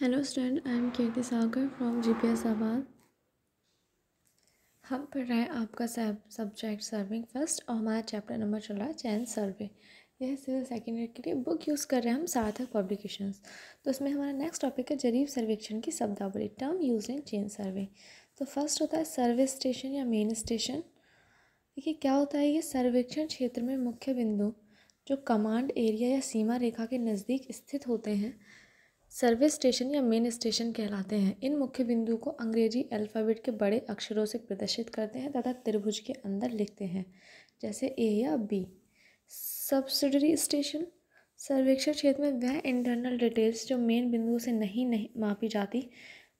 hello student I am Kirti Sagar from जी एस आबाद हम पढ़ रहे हैं आपका सब्जेक्ट सर्विंग फर्स्ट और हमारा चैप्टर नंबर चल रहा है चैन सर्वे यह सिविल सेकेंड ईयर के लिए बुक यूज़ कर रहे हैं हम सार्थक पब्लिकेशंस तो इसमें हमारा नेक्स्ट टॉपिक है जरीब सर्वेक्षण की शब्दावली टर्म यूज इन चैन सर्वे तो फर्स्ट होता है सर्वे स्टेशन या मेन स्टेशन देखिए क्या होता है ये सर्वेक्षण क्षेत्र में मुख्य बिंदु जो कमांड एरिया या सीमा रेखा के नज़दीक स्थित होते हैं सर्विस स्टेशन या मेन स्टेशन कहलाते हैं इन मुख्य बिंदु को अंग्रेजी अल्फ़ाबेट के बड़े अक्षरों से प्रदर्शित करते हैं तथा त्रिभुज के अंदर लिखते हैं जैसे ए या बी सब्सिडरी स्टेशन सर्वेक्षण क्षेत्र में वह इंटरनल डिटेल्स जो मेन बिंदुओं से नहीं नहीं मापी जाती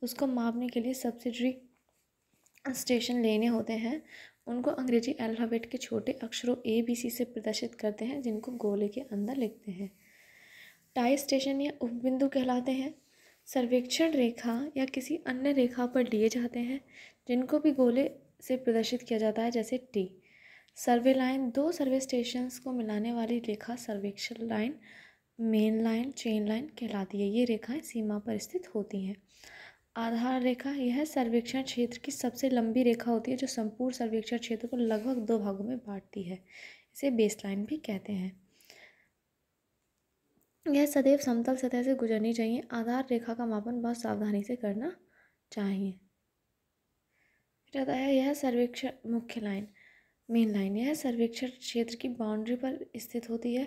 उसको मापने के लिए सब्सिडरी स्टेशन लेने होते हैं उनको अंग्रेजी अल्फ़ाबेट के छोटे अक्षरों ए बी सी से प्रदर्शित करते हैं जिनको गोले के अंदर लिखते हैं टाई स्टेशन या उपबिंदु कहलाते हैं सर्वेक्षण रेखा या किसी अन्य रेखा पर लिए जाते हैं जिनको भी गोले से प्रदर्शित किया जाता है जैसे टी सर्वे लाइन दो सर्वे स्टेशन को मिलाने वाली रेखा सर्वेक्षण line main line chain line कहलाती है ये रेखाएं सीमा पर स्थित होती हैं आधार रेखा यह सर्वेक्षण क्षेत्र की सबसे लंबी रेखा होती है जो संपूर्ण सर्वेक्षण क्षेत्र को लगभग दो भागों में बांटती है इसे बेसलाइन भी कहते हैं यह सदैव समतल सतह से गुजरनी चाहिए आधार रेखा का मापन बहुत सावधानी से करना चाहिए फिर आता है यह सर्वेक्षण मुख्य लाइन मेन लाइन यह सर्वेक्षण क्षेत्र की बाउंड्री पर स्थित होती है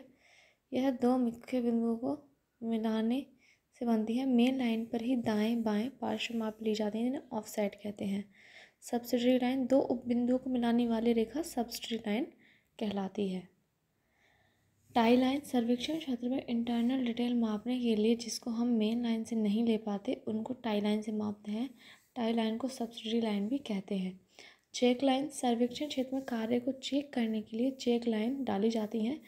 यह दो मुख्य बिंदुओं को मिलाने से बनती है मेन लाइन पर ही दाएं बाएं पार्श्व माप ली जाती है जिन्हें ऑफसेट कहते हैं सब्सिडरी लाइन दो उप बिंदुओं को मिलाने वाली रेखा सब्सिडरी लाइन कहलाती है टाई लाइन सर्वेक्षण क्षेत्र में इंटरनल डिटेल मापने के लिए जिसको हम मेन लाइन से नहीं ले पाते उनको टाई लाइन से मापते हैं टाई लाइन को सब्सिडी लाइन भी कहते हैं चेक लाइन सर्वेक्षण क्षेत्र में कार्य को चेक करने के लिए चेक लाइन डाली जाती हैं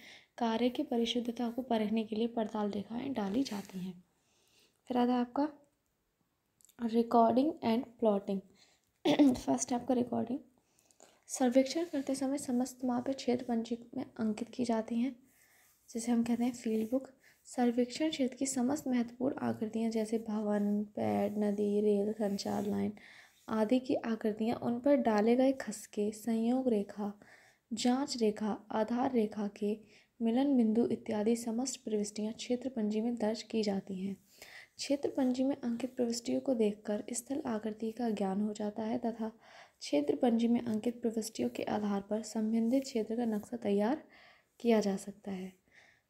कार्य की परिशुद्धता को परखने के लिए पड़ताल रेखाएँ डाली जाती हैं फिर आता है आपका रिकॉर्डिंग एंड प्लॉटिंग फर्स्ट आपका रिकॉर्डिंग सर्वेक्षण करते समय समस्त मापे क्षेत्र पंजी में अंकित की जाती हैं जिसे हम कहते हैं फील्ड बुक सर्वेक्षण क्षेत्र की समस्त महत्वपूर्ण आकृतियाँ जैसे भवन पैड नदी रेल संचार लाइन आदि की आकृतियाँ उन पर डाले गए खसके संयोग रेखा जांच रेखा आधार रेखा के मिलन बिंदु इत्यादि समस्त प्रविष्टियाँ क्षेत्र पंजी में दर्ज की जाती हैं क्षेत्र पंजी में अंकित प्रविष्टियों को देखकर स्थल आकृति का ज्ञान हो जाता है तथा क्षेत्र पंजी में अंकित प्रविष्टियों के आधार पर संबंधित क्षेत्र का नक्शा तैयार किया जा सकता है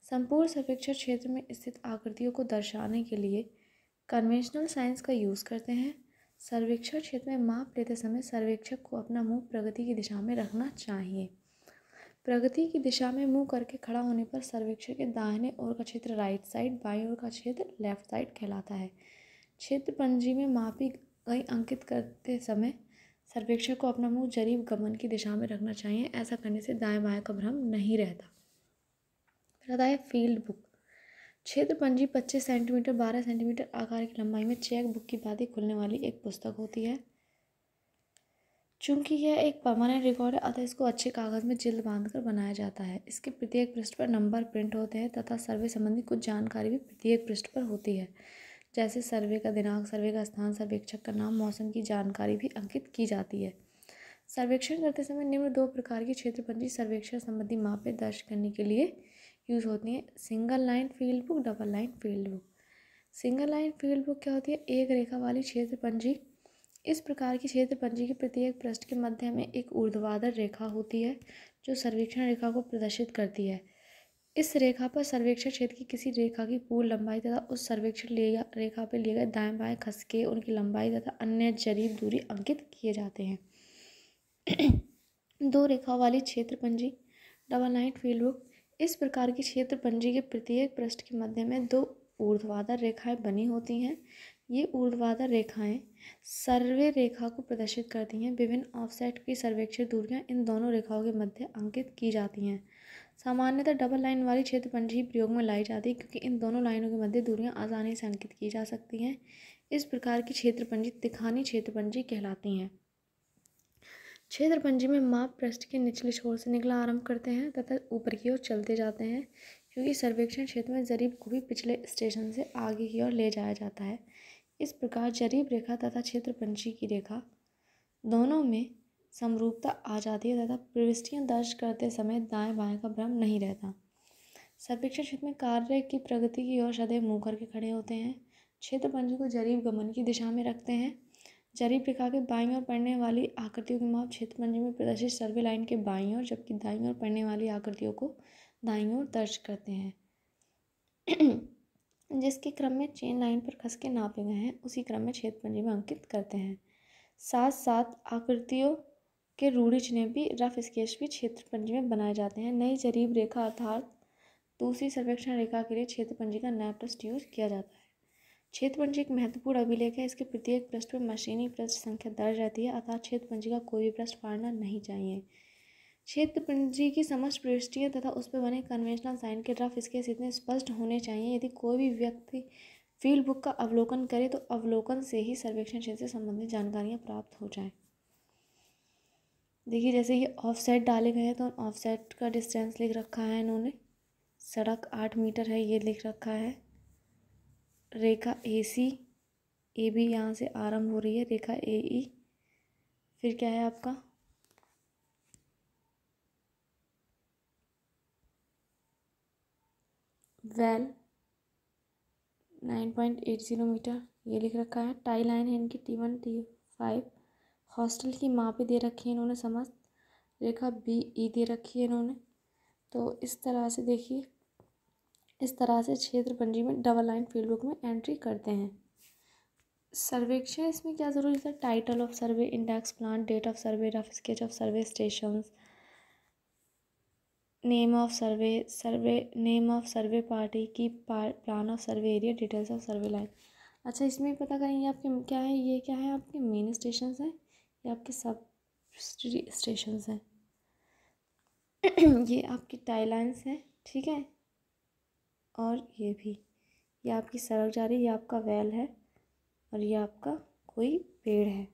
संपूर्ण सर्वेक्षण क्षेत्र में स्थित आकृतियों को दर्शाने के लिए कन्वेंशनल साइंस का यूज़ करते हैं सर्वेक्षण क्षेत्र में माप लेते समय सर्वेक्षक को अपना मुंह प्रगति की दिशा में रखना चाहिए प्रगति की दिशा में मुंह करके खड़ा होने पर सर्वेक्षक के दाहिने ओर का क्षेत्र राइट साइड बाई ओर का क्षेत्र लेफ्ट साइड कहलाता है क्षेत्र पंजी में मापी गई अंकित करते समय सर्वेक्षक को अपना मुंह जरीब गमन की दिशा में रखना चाहिए ऐसा करने से दाएं बाएं का भ्रम नहीं रहता रहता है फील्ड बुक क्षेत्र पंजी पच्चीस सेंटीमीटर बारह सेंटीमीटर आकार की लंबाई में चेक बुक की ही खुलने वाली एक पुस्तक होती है चूंकि यह एक परमानेंट रिकॉर्ड है अतः इसको अच्छे कागज़ में जिल्द बांधकर बनाया जाता है इसके प्रत्येक पृष्ठ पर नंबर प्रिंट होते हैं तथा सर्वे संबंधी कुछ जानकारी भी प्रत्येक पृष्ठ पर होती है जैसे सर्वे का दिनांक सर्वे का स्थान सर्वेक्षक का नाम मौसम की जानकारी भी अंकित की जाती है सर्वेक्षण करते समय निम्न दो प्रकार की क्षेत्रपंजी सर्वेक्षण संबंधी मापें दर्ज करने के लिए यूज होती हैं single line field book double line field book single line field book क्या होती है एक रेखा वाली क्षेत्र पंजी इस प्रकार की क्षेत्र पंजी के प्रत्येक पृष्ठ के मध्य में एक ऊर्ध्वाधर रेखा होती है जो सर्वेक्षण रेखा को प्रदर्शित करती है इस रेखा पर सर्वेक्षण क्षेत्र की किसी रेखा की पूर्ण लंबाई तथा उस सर्वेक्षण रेखा पर लिए गए दाएं बाएं खसके उनकी लंबाई तथा अन्य जरीब दूरी अंकित किए जाते हैं दो रेखा वाली क्षेत्र पंजी डबल लाइन फील्ड बुक इस प्रकार की क्षेत्र पंजी के प्रत्येक पृष्ठ के मध्य में दो ऊर्ध्वाधर रेखाएं बनी होती हैं ये ऊर्ध्वाधर रेखाएं सर्वे रेखा को प्रदर्शित करती हैं विभिन्न ऑफसेट की सर्वेक्षित दूरियां इन दोनों रेखाओं के मध्य अंकित की जाती हैं सामान्यतः डबल लाइन वाली क्षेत्र पंजी प्रयोग में लाई जाती है क्योंकि इन दोनों लाइनों के मध्य दूरियाँ आसानी से अंकित की जा सकती हैं इस प्रकार की क्षेत्र पंजी तिखानी क्षेत्र पंजी कहलाती हैं क्षेत्रपंजी में माप पृष्ठ के निचले छोर से निकला आरंभ करते हैं तथा ऊपर की ओर चलते जाते हैं क्योंकि सर्वेक्षण क्षेत्र में जरीब को भी पिछले स्टेशन से आगे की ओर ले जाया जाता है इस प्रकार जरीब रेखा तथा क्षेत्रपंजी की रेखा दोनों में समरूपता आ जाती है तथा प्रविष्टियाँ दर्ज करते समय दाएं बाएं का भ्रम नहीं रहता सर्वेक्षण क्षेत्र में कार्य की प्रगति की ओर सदैव मुँह करके खड़े होते हैं क्षेत्रपंजी को जरीब गमन की दिशा में रखते हैं जरीब रेखा के बाईं ओर पड़ने वाली आकृतियों की माप क्षेत्र पंजे में प्रदर्शित सर्वे लाइन के बाईं ओर जबकि दाईं ओर पड़ने वाली आकृतियों को दाईं ओर दर्ज करते हैं जिसके क्रम में चेन लाइन पर खस के नापे गए हैं उसी क्रम में क्षेत्र पंजे में अंकित करते हैं साथ साथ आकृतियों के रूढ़ी चिन्ह भी रफ स्केच भी क्षेत्र पंजे में बनाए जाते हैं नई जरीब रेखा अर्थात दूसरी सर्वेक्षण रेखा के लिए क्षेत्र पंजी का नया प्रश्न यूज किया जाता है क्षेत्रपंजी पंजी एक महत्वपूर्ण अभिलेख है इसके प्रत्येक पृष्ठ पर मशीनी पृष्ठ संख्या दर्ज रहती है अर्थात क्षेत्रपंजी पंजी का कोई भी पृष्ठ फाड़ना नहीं चाहिए क्षेत्रपंजी पंजी की समस्त पृष्ठियाँ तथा उस पर बने कन्वेंशनल साइन के ड्राफ्ट इसके इतने स्पष्ट होने चाहिए यदि कोई भी व्यक्ति फील्ड बुक का अवलोकन करे तो अवलोकन से ही सर्वेक्षण क्षेत्र से संबंधित जानकारियाँ प्राप्त हो जाए देखिए जैसे ये ऑफसेट डाले गए हैं तो ऑफसेट का डिस्टेंस लिख रखा है इन्होंने सड़क आठ मीटर है ये लिख रखा है रेखा ए सी ए बी यहाँ से आरंभ हो रही है रेखा ए ई फिर क्या है आपका well nine point eight zero metre ये लिख रखा है टाई लाइन है इनकी टी वन टी फाइव हॉस्टल की पे दे रखी है इन्होंने समस्त रेखा बी ई दे रखी है इन्होंने तो इस तरह से देखिए इस तरह से क्षेत्र पंजी में डबल लाइन फील्ड बुक में एंट्री करते हैं सर्वेक्षण इसमें क्या ज़रूरी था title of survey index plan date of survey rough sketch of survey station name of survey survey name of survey party की plan of survey area details of survey line अच्छा इसमें पता करेंगे आपके क्या है ये क्या है आपके मेन स्टेशन हैं ये आपके सब स्टेशन हैं ये आपकी टाइलाइंस हैं ठीक है और ये भी ये आपकी सड़क जा रही है ये आपका वैल है और ये आपका कोई पेड़ है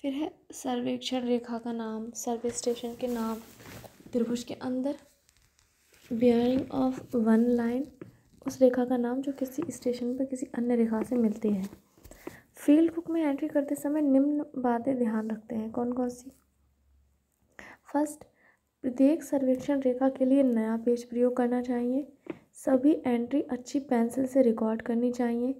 फिर है सर्वेक्षण रेखा का नाम सर्वे स्टेशन के नाम त्रिभुज के अंदर बियरिंग ऑफ वन लाइन उस रेखा का नाम जो किसी स्टेशन पर किसी अन्य रेखा से मिलती है फील्ड बुक में एंट्री करते समय निम्न बातें ध्यान रखते हैं कौन कौन सी फर्स्ट प्रत्येक सर्वेक्षण रेखा के लिए नया पेज प्रयोग करना चाहिए सभी एंट्री अच्छी पेंसिल से रिकॉर्ड करनी चाहिए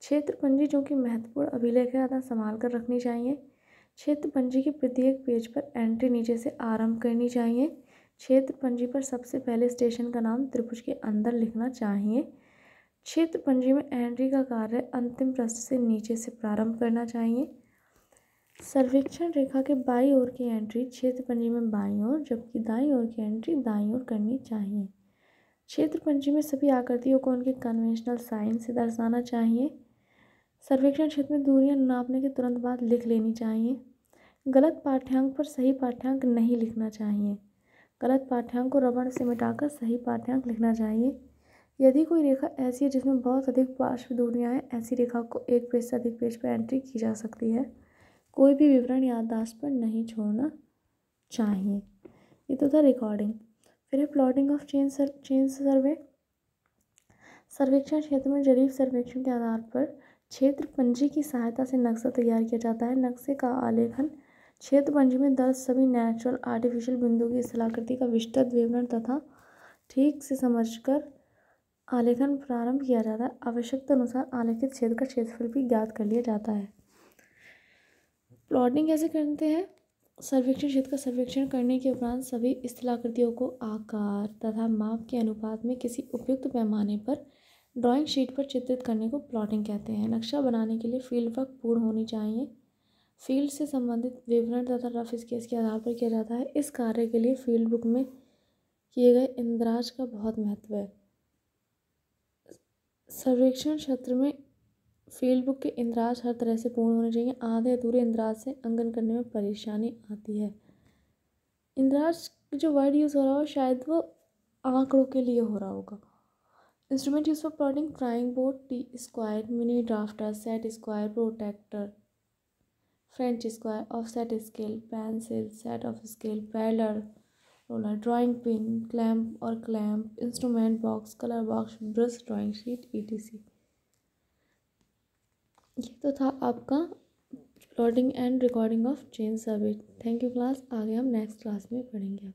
क्षेत्र पंजी जो कि महत्वपूर्ण अभिलेख है अदा संभाल कर रखनी चाहिए क्षेत्र पंजी के प्रत्येक पेज पर एंट्री नीचे से आरंभ करनी चाहिए क्षेत्र पंजी पर सबसे पहले स्टेशन का नाम त्रिभुज के अंदर लिखना चाहिए क्षेत्र पंजी में एंट्री का कार्य अंतिम पृष्ठ से नीचे से प्रारंभ करना चाहिए सर्वेक्षण रेखा के बाई ओर की एंट्री क्षेत्र पंजी में बाई ओर जबकि दाई ओर की एंट्री दाई ओर करनी चाहिए क्षेत्र पंजी में सभी आकृतियों को उनके कन्वेंशनल साइन से दर्शाना चाहिए सर्वेक्षण क्षेत्र में दूरियां नापने के तुरंत बाद लिख लेनी चाहिए गलत पाठ्यांक पर सही पाठ्यांक नहीं लिखना चाहिए गलत पाठ्यांक को रबड़ से मिटाकर सही पाठ्यांक लिखना चाहिए यदि कोई रेखा ऐसी है जिसमें बहुत अधिक पार्श्व दूरियां हैं ऐसी रेखा को एक पेज से अधिक पेज पर एंट्री की जा सकती है कोई भी विवरण याददाश्त पर नहीं छोड़ना चाहिए ये तो था रिकॉर्डिंग फिर है plotting of chain sir chain survey सर्वेक्षण क्षेत्र में जरीफ सर्वेक्षण के आधार पर क्षेत्र पंजी की सहायता से नक्शा तैयार किया जाता है नक्शे का आलेखन क्षेत्र पंजी में दर्ज सभी नेचुरल आर्टिफिशियल बिंदुओं की स्थलाकृति का विस्तृत विवरण तथा ठीक से समझकर आलेखन प्रारंभ किया जाता है आवश्यकता अनुसार आलेखित क्षेत्र का क्षेत्रफल भी ज्ञात कर लिया जाता है प्लॉटिंग कैसे करते हैं सर्वेक्षण क्षेत्र का सर्वेक्षण करने के उपरांत सभी स्थलाकृतियों को आकार तथा माप के अनुपात में किसी उपयुक्त पैमाने पर ड्राइंग शीट पर चित्रित करने को प्लॉटिंग कहते हैं नक्शा बनाने के लिए फील्ड वर्क पूर्ण होनी चाहिए फील्ड से संबंधित विवरण तथा रफ स्केच के आधार पर किया जाता है इस कार्य के लिए फील्ड बुक में किए गए इंद्राज का बहुत महत्व है सर्वेक्षण क्षेत्र में फील्ड बुक के इंदराज हर तरह से पूर्ण होने चाहिए आधे अधूरे इंदराज से अंगन करने में परेशानी आती है इंदराज जो वर्ड यूज़ हो रहा हो शायद वो आंकड़ों के लिए हो रहा होगा instrument use for plotting drawing board T square mini drafter set square protractor French square of set scale pencil set of scale parallel roller drawing pin clamp और clamp instrument box colour box brush drawing sheet E T C ये तो था आपका plotting and recording of chain survey thank you class आगे हम next class में पढ़ेंगे